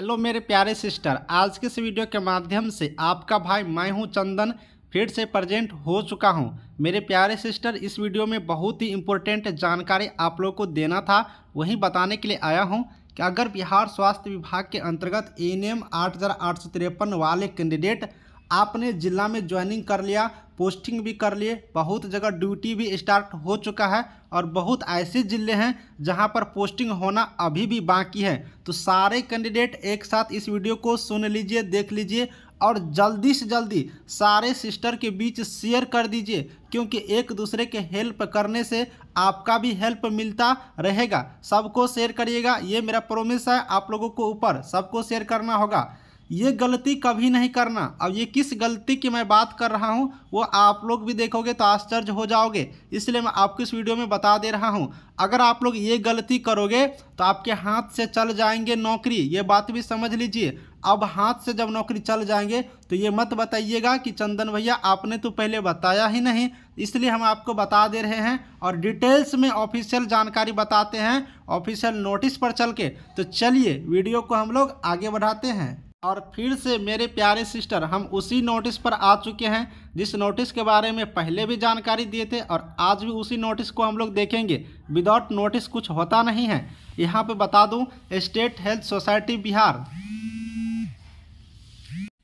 hello मेरे प्यारे sister आज के इस वीडियो के माध्यम से आपका भाई मैं हूं चंदन फिर से प्रेजेंट हो चुका हूं मेरे प्यारे सिस्टर इस वीडियो में बहुत ही इम्पोर्टेंट जानकारी आप लोगों को देना था वही बताने के लिए आया हूं कि अगर बिहार स्वास्थ्य विभाग के अंतर्गत एन एम वाले कैंडिडेट आपने जिला में ज्वाइनिंग कर लिया पोस्टिंग भी कर लिए बहुत जगह ड्यूटी भी स्टार्ट हो चुका है और बहुत ऐसे ज़िले हैं जहां पर पोस्टिंग होना अभी भी बाकी है तो सारे कैंडिडेट एक साथ इस वीडियो को सुन लीजिए देख लीजिए और जल्दी से जल्दी सारे सिस्टर के बीच शेयर कर दीजिए क्योंकि एक दूसरे के हेल्प करने से आपका भी हेल्प मिलता रहेगा सबको शेयर करिएगा ये मेरा प्रोमिस है आप लोगों को ऊपर सबको शेयर करना होगा ये गलती कभी नहीं करना अब ये किस गलती की मैं बात कर रहा हूँ वो आप लोग भी देखोगे तो आश्चर्य हो जाओगे इसलिए मैं आपको इस वीडियो में बता दे रहा हूँ अगर आप लोग ये गलती करोगे तो आपके हाथ से चल जाएंगे नौकरी ये बात भी समझ लीजिए अब हाथ से जब नौकरी चल जाएंगे तो ये मत बताइएगा कि चंदन भैया आपने तो पहले बताया ही नहीं इसलिए हम आपको बता दे रहे हैं और डिटेल्स में ऑफिशियल जानकारी बताते हैं ऑफिशियल नोटिस पर चल के तो चलिए वीडियो को हम लोग आगे बढ़ाते हैं और फिर से मेरे प्यारे सिस्टर हम उसी नोटिस पर आ चुके हैं जिस नोटिस के बारे में पहले भी जानकारी दिए थे और आज भी उसी नोटिस को हम लोग देखेंगे विदाउट नोटिस कुछ होता नहीं है यहाँ पे बता दूँ स्टेट हेल्थ सोसाइटी बिहार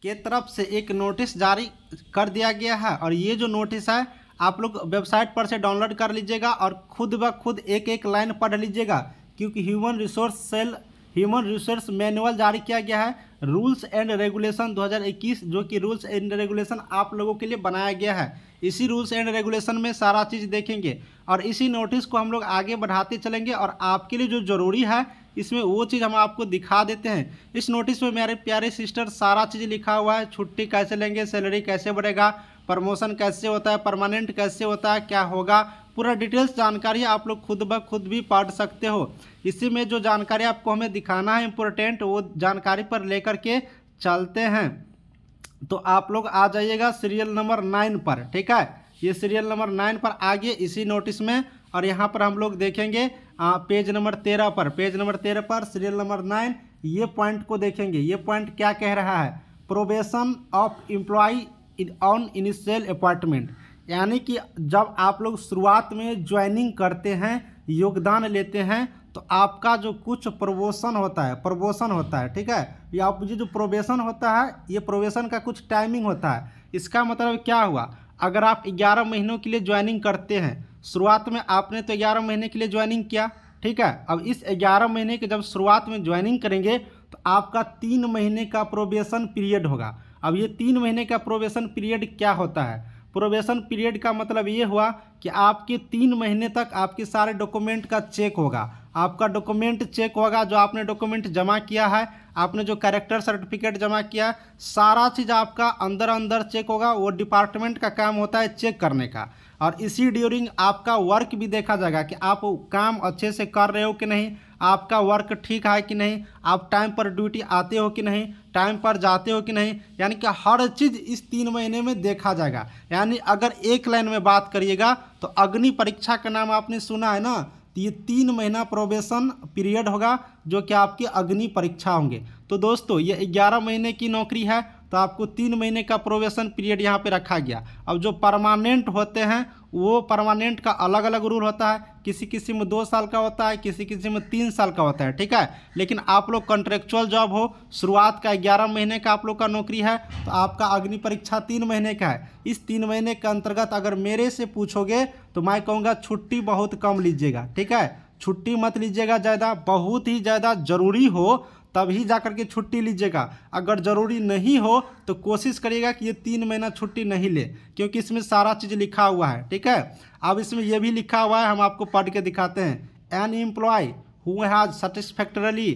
के तरफ से एक नोटिस जारी कर दिया गया है और ये जो नोटिस है आप लोग वेबसाइट पर से डाउनलोड कर लीजिएगा और खुद ब खुद एक एक लाइन पढ़ लीजिएगा क्योंकि human resource cell human resource manual जारी किया गया है रूल्स एंड रेगुलेशन 2021 जो कि रूल्स एंड रेगुलेशन आप लोगों के लिए बनाया गया है इसी रूल्स एंड रेगुलेशन में सारा चीज़ देखेंगे और इसी नोटिस को हम लोग आगे बढ़ाते चलेंगे और आपके लिए जो ज़रूरी है इसमें वो चीज़ हम आपको दिखा देते हैं इस नोटिस में मेरे प्यारे सिस्टर सारा चीज़ लिखा हुआ है छुट्टी कैसे लेंगे सैलरी कैसे बढ़ेगा प्रमोशन कैसे होता है परमानेंट कैसे होता है क्या होगा पूरा डिटेल्स जानकारी आप लोग खुद ब खुद भी पढ़ सकते हो इसी में जो जानकारी आपको हमें दिखाना है इम्पोर्टेंट वो जानकारी पर लेकर के चलते हैं तो आप लोग आ जाइएगा सीरियल नंबर नाइन पर ठीक है ये सीरियल नंबर नाइन पर आगे इसी नोटिस में और यहाँ पर हम लोग देखेंगे आ, पेज नंबर तेरह पर पेज नंबर तेरह पर सीरियल नंबर नाइन ये पॉइंट को देखेंगे ये पॉइंट क्या कह रहा है probation of employ on initial appointment यानी कि जब आप लोग शुरुआत में ज्वाइनिंग करते हैं योगदान लेते हैं तो आपका जो कुछ प्रमोशन होता है प्रमोशन होता है ठीक है या आप जो प्रोबेशन होता है ये प्रोबेशन का कुछ टाइमिंग होता है इसका मतलब क्या हुआ अगर आप ग्यारह महीनों के लिए ज्वाइनिंग करते हैं शुरुआत में आपने तो ग्यारह महीने के लिए ज्वाइनिंग किया ठीक है अब इस ग्यारह महीने के जब शुरुआत में ज्वाइनिंग करेंगे तो आपका तीन महीने का प्रोबेशन पीरियड होगा अब ये तीन महीने का प्रोबेशन पीरियड क्या होता है प्रोबेशन पीरियड का मतलब ये हुआ कि आपके तीन महीने तक आपके सारे डॉक्यूमेंट का चेक होगा आपका डॉक्यूमेंट चेक होगा जो आपने डॉक्यूमेंट जमा किया है आपने जो कैरेक्टर सर्टिफिकेट जमा किया है सारा चीज़ आपका अंदर अंदर चेक होगा वो डिपार्टमेंट का काम होता है चेक करने का और इसी ड्यूरिंग आपका वर्क भी देखा जाएगा कि आप काम अच्छे से कर रहे हो कि नहीं आपका वर्क ठीक है कि नहीं आप टाइम पर ड्यूटी आते हो कि नहीं टाइम पर जाते हो कि नहीं यानी कि हर चीज़ इस तीन महीने में देखा जाएगा यानी अगर एक लाइन में बात करिएगा तो अग्नि परीक्षा का नाम आपने सुना है ना तो ये तीन महीना प्रोबेशन पीरियड होगा जो कि आपकी अग्नि परीक्षा होंगे तो दोस्तों ये ग्यारह महीने की नौकरी है तो आपको तीन महीने का प्रोबेशन पीरियड यहाँ पे रखा गया अब जो परमानेंट होते हैं वो परमानेंट का अलग अलग रूल होता है किसी किसी में दो साल का होता है किसी किसी में तीन साल का होता है ठीक है लेकिन आप लोग कॉन्ट्रेक्चुअल जॉब हो शुरुआत का ग्यारह महीने का आप लोग का नौकरी है तो आपका अग्नि परीक्षा तीन महीने का है इस तीन महीने के अंतर्गत अगर मेरे से पूछोगे तो मैं कहूँगा छुट्टी बहुत कम लीजिएगा ठीक है छुट्टी मत लीजिएगा ज़्यादा बहुत ही ज़्यादा ज़रूरी हो तभी जा करके छुट्टी लीजिएगा अगर ज़रूरी नहीं हो तो कोशिश करिएगा कि ये तीन महीना छुट्टी नहीं ले क्योंकि इसमें सारा चीज़ लिखा हुआ है ठीक है अब इसमें यह भी लिखा हुआ है हम आपको पढ़ के दिखाते हैं an employ who has satisfactorily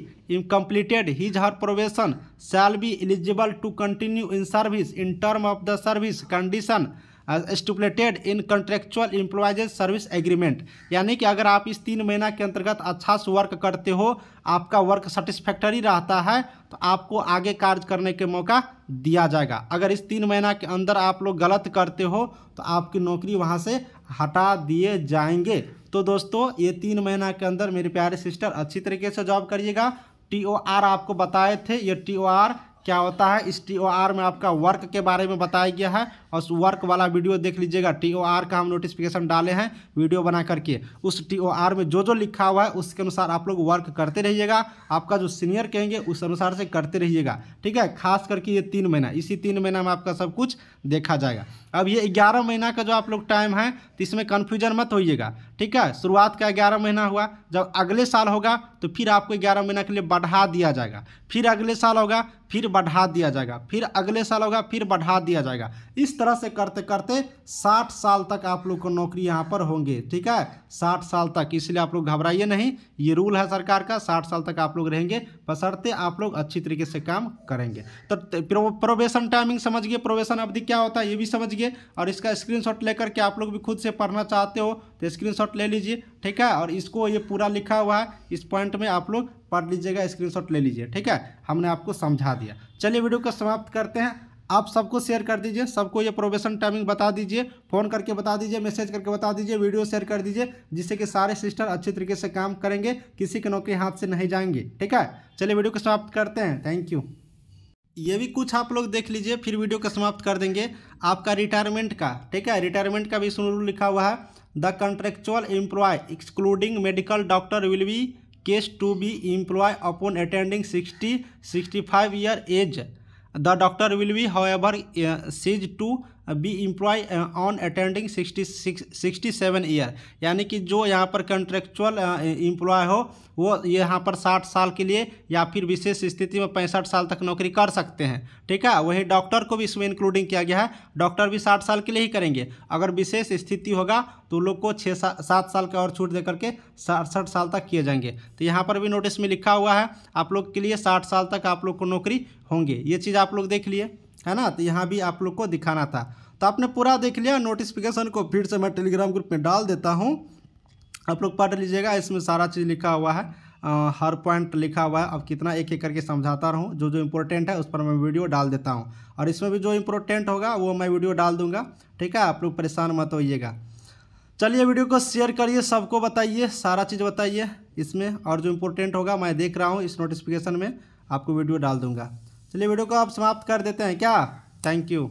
completed his her probation shall be eligible to continue in service in term of the service condition stipulated in contractual employees service agreement यानी कि अगर आप इस तीन महीना के अंतर्गत अच्छा से वर्क करते हो आपका वर्क सेटिस्फैक्टरी रहता है तो आपको आगे कार्य करने के मौका दिया जाएगा अगर इस तीन महीना के अंदर आप लोग गलत करते हो तो आपकी नौकरी वहाँ से हटा दिए जाएंगे तो दोस्तों ये तीन महीना के अंदर मेरे प्यारे सिस्टर अच्छी तरीके से जॉब करिएगा टी ओ आर आपको बताए थे ये टी ओ आर क्या होता है इस टी ओ आर में आपका वर्क के बारे में बताया गया है और उस वर्क वाला वीडियो देख लीजिएगा टी ओ आर का हम नोटिफिकेशन डाले हैं वीडियो बना करके उस टी ओ आर में जो जो लिखा हुआ है उसके अनुसार आप लोग वर्क करते रहिएगा आपका जो सीनियर कहेंगे उस अनुसार से करते रहिएगा ठीक है खास करके ये तीन महीना इसी तीन महीना में आपका सब कुछ देखा जाएगा अब ये ग्यारह महीना का जो आप लोग टाइम है तो इसमें कन्फ्यूजन मत होइएगा ठीक है शुरुआत का ग्यारह महीना हुआ जब अगले साल होगा तो फिर आपको ग्यारह महीना के लिए बढ़ा दिया जाएगा फिर अगले साल होगा फिर बढ़ा दिया जाएगा फिर अगले साल होगा फिर बढ़ा दिया जाएगा इस तरह से करते करते 60 साल तक आप लोग को नौकरी यहाँ पर होंगे ठीक है 60 साल तक इसलिए आप लोग घबराइए नहीं ये रूल है सरकार का 60 साल तक आप लोग रहेंगे बसरते आप लोग अच्छी तरीके से काम करेंगे तो प्रोबेशन टाइमिंग समझिए प्रोबेशन अवधि क्या होता है ये भी समझिए और इसका स्क्रीन लेकर के आप लोग भी खुद से पढ़ना चाहते हो तो स्क्रीन ले लीजिए ठीक है और इसको ये पूरा लिखा हुआ है इस पॉइंट में आप लोग पढ़ लीजिएगा स्क्रीनशॉट ले लीजिए ठीक है हमने आपको समझा दिया चलिए वीडियो को समाप्त करते हैं आप सबको शेयर कर दीजिए सबको ये प्रोबेशन टाइमिंग बता दीजिए फ़ोन करके बता दीजिए मैसेज करके बता दीजिए वीडियो शेयर कर दीजिए जिससे कि सारे सिस्टर अच्छे तरीके से काम करेंगे किसी के नौकरी हाथ से नहीं जाएंगे ठीक है चलिए वीडियो को समाप्त करते हैं थैंक यू ये भी कुछ आप लोग देख लीजिए फिर वीडियो को समाप्त कर देंगे आपका रिटायरमेंट का ठीक है रिटायरमेंट का भी सुन लिखा हुआ है the contractual employ excluding medical doctor will be cease to be employ upon attending sixty sixty five year age the doctor will be however cease to be employ on attending sixty six sixty seven year यानी कि जो यहाँ पर contractual employee uh, हो वो यहाँ पर साठ साल के लिए या फिर विशेष स्थिति में पैंसठ साल तक नौकरी कर सकते हैं ठीक है वहीं डॉक्टर को भी इसमें इंक्लूडिंग किया गया है डॉक्टर भी साठ साल के लिए ही करेंगे अगर विशेष स्थिति होगा तो लोग को छः सात साल का और छूट दे करके सड़सठ साल तक किए जाएंगे तो यहाँ पर भी नोटिस में लिखा हुआ है आप लोग के लिए साठ साल तक आप लोग को नौकरी होंगे ये चीज़ आप लोग देख लिए है ना तो यहाँ भी आप लोग को दिखाना था तो आपने पूरा देख लिया नोटिफिकेशन को फिर से मैं टेलीग्राम ग्रुप में डाल देता हूँ आप लोग पढ़ लीजिएगा इसमें सारा चीज़ लिखा हुआ है आ, हर पॉइंट लिखा हुआ है अब कितना एक एक करके समझाता रहूँ जो जो इम्पोर्टेंट है उस पर मैं वीडियो डाल देता हूँ और इसमें भी जो इम्पोर्टेंट होगा वो मैं वीडियो डाल दूँगा ठीक है आप लोग परेशान मत होइएगा चलिए वीडियो को शेयर करिए सबको बताइए सारा चीज़ बताइए इसमें और जो इम्पोर्टेंट होगा मैं देख रहा हूँ इस नोटिफिकेशन में आपको वीडियो डाल दूँगा चलिए वीडियो को आप समाप्त कर देते हैं क्या थैंक यू